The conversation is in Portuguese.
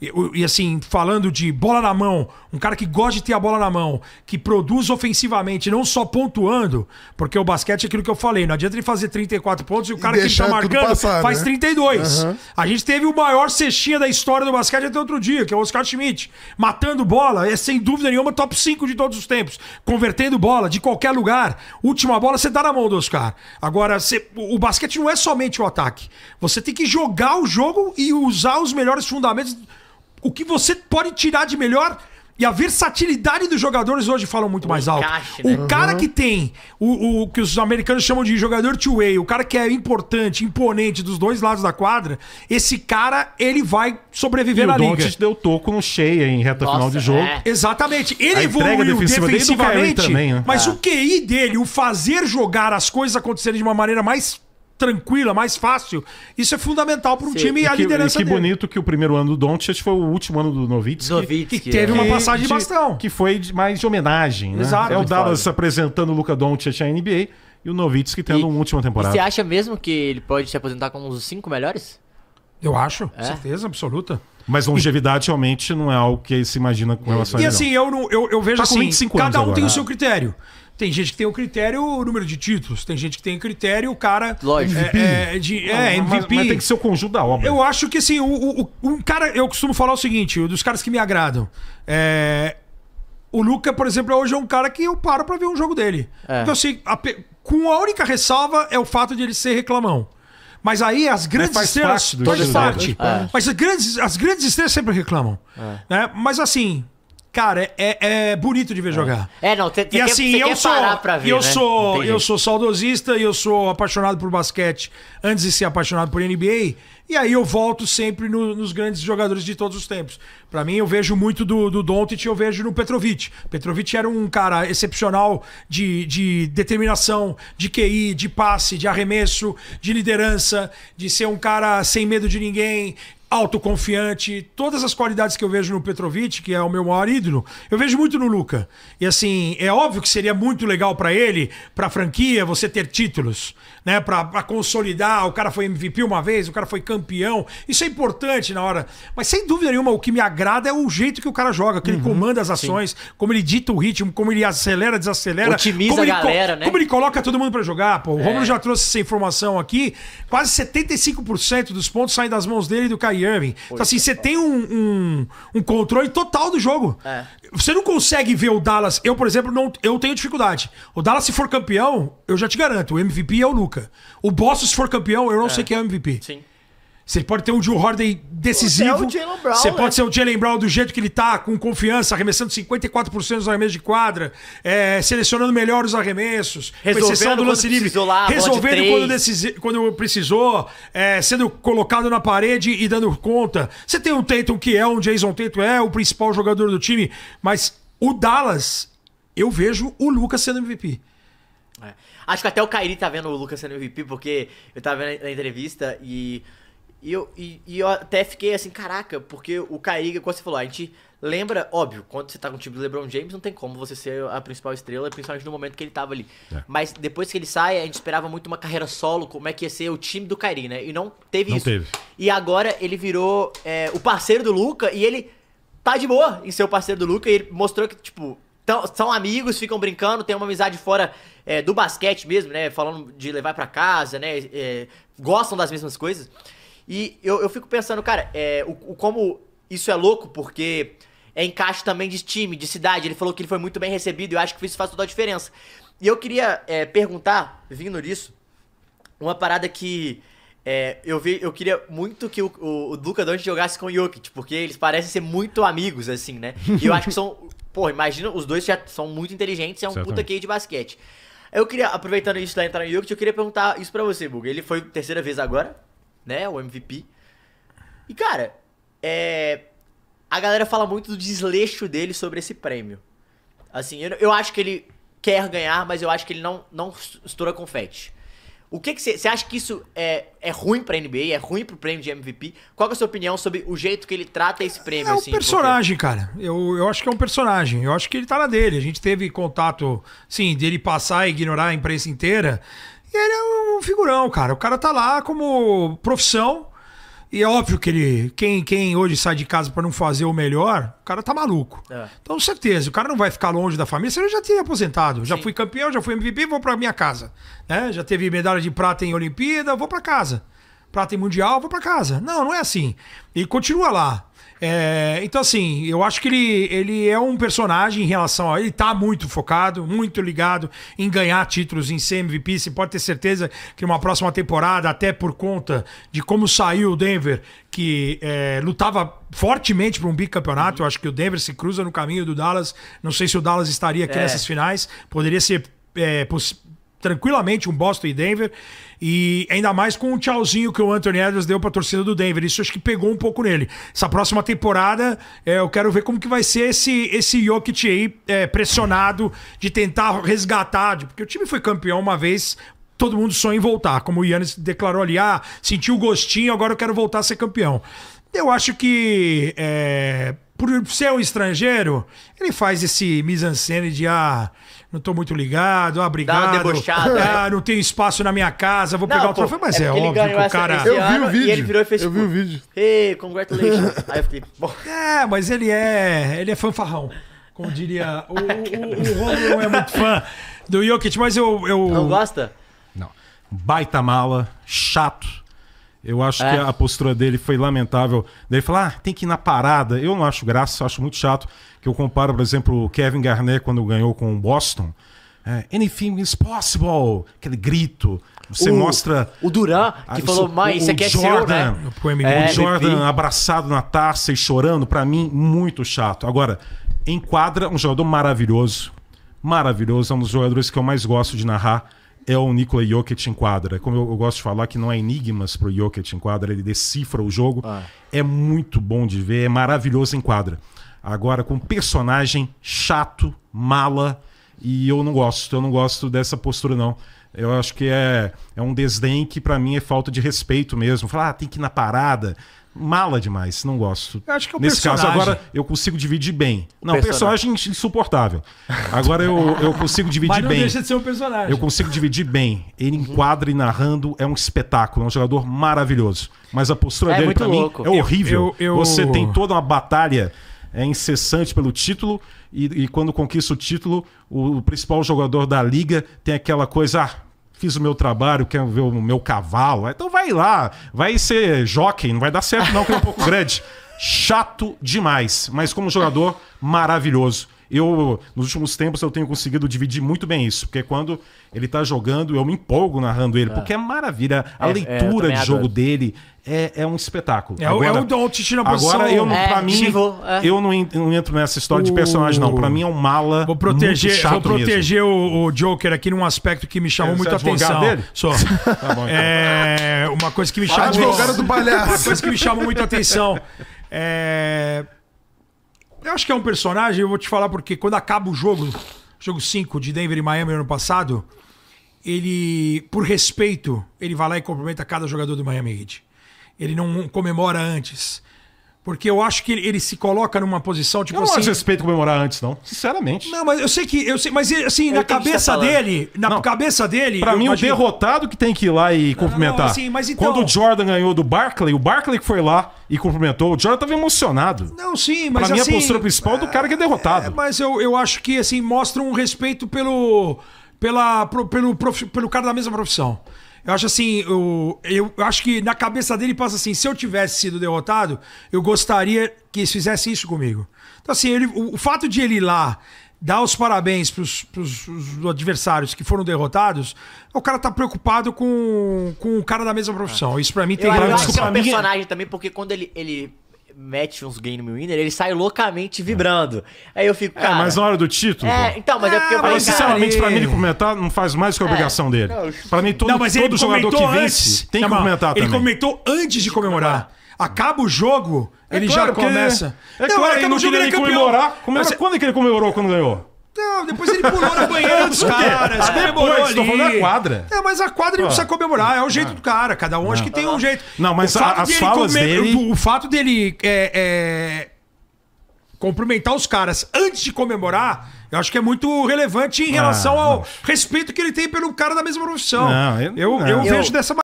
E, e, assim, falando de bola na mão, um cara que gosta de ter a bola na mão, que produz ofensivamente, não só pontuando, porque o basquete é aquilo que eu falei, não adianta ele fazer 34 pontos e o cara e que está marcando passar, faz né? 32. Uhum. A gente teve o maior cestinha da história do basquete até outro dia, que é o Oscar Schmidt. Matando bola, é sem dúvida nenhuma top 5 de todos os tempos. Convertendo bola de qualquer lugar. Última bola, você dá na mão do Oscar. Agora, você, o basquete não é somente o ataque. Você tem que jogar o jogo e usar os melhores fundamentos o que você pode tirar de melhor e a versatilidade dos jogadores hoje falam muito o mais alto. né? O uhum. cara que tem o, o, que os americanos chamam de jogador two-way, o cara que é importante, imponente dos dois lados da quadra, esse cara, ele vai sobreviver e na o liga. O deu toco no cheia em reta Nossa, final de jogo. É. Exatamente. Ele evoluiu defensivamente, também, né? mas é. o QI dele, o fazer jogar as coisas acontecerem de uma maneira mais tranquila, mais fácil. Isso é fundamental para um Sim. time e a que, liderança e que dele. bonito que o primeiro ano do Doncic foi o último ano do Novitsky. Novitsky que é. teve é. uma passagem de bastão. Que foi mais de homenagem, né? Exato. É o Dallas apresentando o Luca Doncic à NBA e o Novitsky tendo e, uma última temporada. Você acha mesmo que ele pode se aposentar como um dos cinco melhores? Eu acho, é? certeza absoluta. Mas longevidade realmente não é algo que se imagina com relação a E assim, eu, não, eu, eu vejo tá assim, cada um agora. tem o seu né? critério. Tem gente que tem o critério o número de títulos, tem gente que tem o critério o cara. Lógico. É, é, é de, é mas, MVP. Mas, tem que ser o conjunto da obra. Eu acho que assim, o, o, um cara. Eu costumo falar o seguinte: dos caras que me agradam. É, o Luca, por exemplo, hoje é um cara que eu paro para ver um jogo dele. É. Então, assim, a, com a única ressalva é o fato de ele ser reclamão. Mas aí as né, grandes faz estrelas. Parte do né? faz parte. É. Mas as grandes, as grandes estrelas sempre reclamam. É. Né? Mas assim, Cara, é, é, é bonito de ver é. jogar. É, não, tem que assim, eu sou, parar pra ver. Eu, né? sou, eu sou saudosista e eu sou apaixonado por basquete antes de ser apaixonado por NBA. E aí eu volto sempre no, nos grandes jogadores de todos os tempos. Para mim, eu vejo muito do, do e eu vejo no Petrovic. Petrovic era um cara excepcional de, de determinação, de QI, de passe, de arremesso, de liderança, de ser um cara sem medo de ninguém, autoconfiante, todas as qualidades que eu vejo no Petrovic, que é o meu maior ídolo, eu vejo muito no Luca. E assim, é óbvio que seria muito legal para ele, para a franquia, você ter títulos, né, para consolidar, o cara foi MVP uma vez, o cara foi campeão. Isso é importante na hora, mas sem dúvida nenhuma o que me agrada é o jeito que o cara joga, que uhum, ele comanda as ações, sim. como ele dita o ritmo, como ele acelera, desacelera, otimiza a galera, né? Como ele coloca todo mundo para jogar, pô. O é. Romulo já trouxe essa informação aqui, quase 75% dos pontos saem das mãos dele e do Caio Kyrie Irving. Então, assim, você tem um, um, um, controle total do jogo. É. Você não consegue ver o Dallas. Eu, por exemplo, não, eu tenho dificuldade. O Dallas, se for campeão, eu já te garanto, o MVP é o Luca. O Boston, se for campeão, eu não é. sei quem é o MVP. Sim. Você pode ter um Joe Horden decisivo. Você, é Brown, você pode é. ser o Jalen Brown do jeito que ele tá, com confiança, arremessando 54% dos arremessos de quadra, é, selecionando melhor os arremessos, resolvendo com exceção do lance livre, lá, resolvendo quando, quando precisou, é, sendo colocado na parede e dando conta. Você tem um Tatum que é um Jason Tatum, é o principal jogador do time, mas o Dallas, eu vejo o Lucas sendo MVP. É. Acho que até o Kairi tá vendo o Lucas sendo MVP, porque eu tava vendo na entrevista e. E eu, e, e eu até fiquei assim, caraca, porque o Caiga, como você falou, a gente lembra, óbvio, quando você tá com o time do LeBron James, não tem como você ser a principal estrela, principalmente no momento que ele tava ali. É. Mas depois que ele sai, a gente esperava muito uma carreira solo, como é que ia ser o time do Kyrie, né? E não teve não isso. Teve. E agora ele virou é, o parceiro do Luca e ele tá de boa em ser o parceiro do Luca e ele mostrou que, tipo, tão, são amigos, ficam brincando, tem uma amizade fora é, do basquete mesmo, né? Falando de levar para casa, né? É, gostam das mesmas coisas. E eu, eu fico pensando, cara, é, o, o, como isso é louco, porque é encaixe também de time, de cidade. Ele falou que ele foi muito bem recebido e eu acho que isso faz toda a diferença. E eu queria é, perguntar, vindo disso, uma parada que é, eu, vi, eu queria muito que o, o, o Dante jogasse com o Jokic, porque eles parecem ser muito amigos, assim, né? E eu acho que são. Pô, imagina, os dois já são muito inteligentes, é um puta queijo de basquete. Eu queria, aproveitando isso da entrar no Jokic, eu queria perguntar isso pra você, Bug. Ele foi terceira vez agora, né? O MVP. E, cara, é... a galera fala muito do desleixo dele sobre esse prêmio. Assim, eu, eu acho que ele quer ganhar, mas eu acho que ele não, não estoura confete. O que você que acha que isso é, é ruim pra NBA, é ruim pro prêmio de MVP? Qual é a sua opinião sobre o jeito que ele trata esse prêmio? É um assim, personagem, cara. Eu, eu acho que é um personagem. Eu acho que ele tá na dele. A gente teve contato, sim, dele passar e ignorar a imprensa inteira. E ele é um figurão, cara. O cara tá lá como profissão. E é óbvio que ele, quem, quem hoje sai de casa para não fazer o melhor, o cara tá maluco. É. Então, certeza, o cara não vai ficar longe da família, senão já teria aposentado. Sim. Já fui campeão, já fui MVP, vou para minha casa. Né? Já teve medalha de prata em Olimpíada, vou para casa. Prata em Mundial, vou para casa. Não, não é assim. Ele continua lá. É, então, assim, eu acho que ele, ele é um personagem em relação a. Ele tá muito focado, muito ligado em ganhar títulos, em CMVP. MVP. Você pode ter certeza que uma próxima temporada, até por conta de como saiu o Denver, que é, lutava fortemente para um bicampeonato, eu acho que o Denver se cruza no caminho do Dallas. Não sei se o Dallas estaria aqui é. nessas finais, poderia ser é, tranquilamente um Boston e Denver. E ainda mais com o um tchauzinho que o Anthony Edwards deu para a torcida do Denver. Isso acho que pegou um pouco nele. Essa próxima temporada, é, eu quero ver como que vai ser esse, esse Jokic aí é, pressionado de tentar resgatar. Porque o time foi campeão uma vez, todo mundo sonha em voltar. Como o Yannis declarou ali, ah, sentiu o gostinho, agora eu quero voltar a ser campeão. Eu acho que é, por ser um estrangeiro, ele faz esse mise-en-scène de ah, não estou muito ligado, ah, obrigado. Ah, né? não tem espaço na minha casa, vou não, pegar o troféu. Mas é, é óbvio que o cara. Eu vi o vídeo. ele virou e fez, eu vi o vídeo. Hey, congratulations. Aí eu fiquei, bom. É, mas ele é. Ele é fanfarrão. Como diria. O, o, o não é muito fã do Jokic, mas eu, eu. Não gosta? Não. Baita mala, chato eu acho é. que a postura dele foi lamentável. Daí falar, ah, tem que ir na parada. Eu não acho graça, acho muito chato. Que eu comparo, por exemplo, o Kevin Garnett quando ganhou com o Boston. É, anything is possible. Aquele grito. Você o, mostra. O Duran, ah, que a, falou, mas isso aqui é Jordan, seu, né? O, é, o Jordan abraçado na taça e chorando, para mim, muito chato. Agora, enquadra um jogador maravilhoso. Maravilhoso, é um dos jogadores que eu mais gosto de narrar é o Nikola Jokic em quadra. Como eu, eu, gosto de falar, que não é enigmas para o Jokic em quadra, ele decifra o jogo. Ah. É muito bom de ver, é maravilhoso em quadra. Agora, com personagem chato, mala, e eu não gosto, eu não gosto dessa postura, não. Eu acho que é, é um desdém que para mim é falta de respeito mesmo. Falar, ah, tem que ir na parada. Mala demais, não gosto. Eu acho que é o Nesse personagem. caso, agora eu consigo dividir bem. não, personagem, personagem insuportável. Agora eu, eu consigo dividir Mas não bem. deixa de ser um personagem. Eu consigo dividir bem. Ele enquadra e narrando é um espetáculo, é um jogador maravilhoso. Mas a postura é, dele para mim é horrível. Eu, eu, Você tem toda uma batalha é incessante pelo título e, e quando conquista o título, o, o principal jogador da liga tem aquela coisa, ah, fiz o meu trabalho, quero ver o meu cavalo. Então vai lá, vai ser jockey, não vai dar certo não, que é um pouco grande. Chato demais, mas como jogador, maravilhoso eu, nos últimos tempos, eu tenho conseguido dividir muito bem isso, porque quando ele tá jogando, eu me empolgo narrando ele, é. porque é maravilha. A é, é leitura é, de jogo adoro. dele é, é um espetáculo. É, é agora, é o Agora, eu, é, pra mim, tipo, é. eu não, não, entro nessa história uh, de personagem, não. Pra mim é um mala. Vou proteger, vou proteger o, o, Joker aqui num aspecto que me chamou muito a atenção. Dele? tá bom, então. É uma coisa que me chamou. Advogado do palhaço. Uma coisa que me chamou muito a atenção. É eu acho que é um personagem, eu vou te falar porque quando acaba o jogo, jogo 5 de Denver e Miami ano passado, ele, por respeito, ele vai lá e cumprimenta cada jogador do Miami Heat. Ele não comemora antes. Porque eu acho que ele, se coloca numa posição tipo eu assim. Eu não acho respeito comemorar antes, não. Sinceramente. Não, mas eu sei que. Eu sei, mas assim, eu é na tá cabeça dele. Na não. cabeça dele. Pra mim, imagino... o derrotado que tem que ir lá e cumprimentar. Não, não, assim, mas então... Quando o Jordan ganhou do Barclay, o Barclay que foi lá e cumprimentou, o Jordan tava emocionado. Não, sim, mas. Pra mim, assim, a postura principal é do cara é que é derrotado. É, mas eu, eu acho que, assim, mostra um respeito pelo. Pela, pelo, pelo, prof, pelo cara da mesma profissão. Eu acho assim, eu, eu acho que na cabeça dele passa assim: se eu tivesse sido derrotado, eu gostaria que eles fizessem isso comigo. Então, assim, ele, o, o fato de ele ir lá dar os parabéns pros, os adversários que foram derrotados, o cara tá preocupado com, com o cara da mesma profissão. Isso para mim tem eu, eu acho que é um personagem também, porque quando ele, ele mete uns game winner, ele sai loucamente vibrando. Aí eu fico, é, cara... É, mas na hora do título... É, então, mas é porque eu falei, Sinceramente, pra mim, ele comentar não faz mais que a é. obrigação dele. pra mim, todo, não, mas todo jogador que vence tem que tá comentar também. Ele comentou antes de comemorar. Acaba o jogo, é ele claro, já começa. É não, claro, ele não queria nem é comemorar. Comemora, mas, quando é que ele comemorou quando ganhou? Não, depois ele pulou na banheira dos caras, ah, comemorou ali. Tô falando da quadra. É, mas a quadra não ah. precisa comemorar, é o jeito ah. do cara. Cada um não. acho que tem um jeito. Não, mas a, as falas come... dele... O fato dele é, é... cumprimentar os caras antes de comemorar, eu acho que é muito relevante em relação ah, ao respeito que ele tem pelo cara da mesma profissão. Não, eu, eu, eu vejo dessa maneira.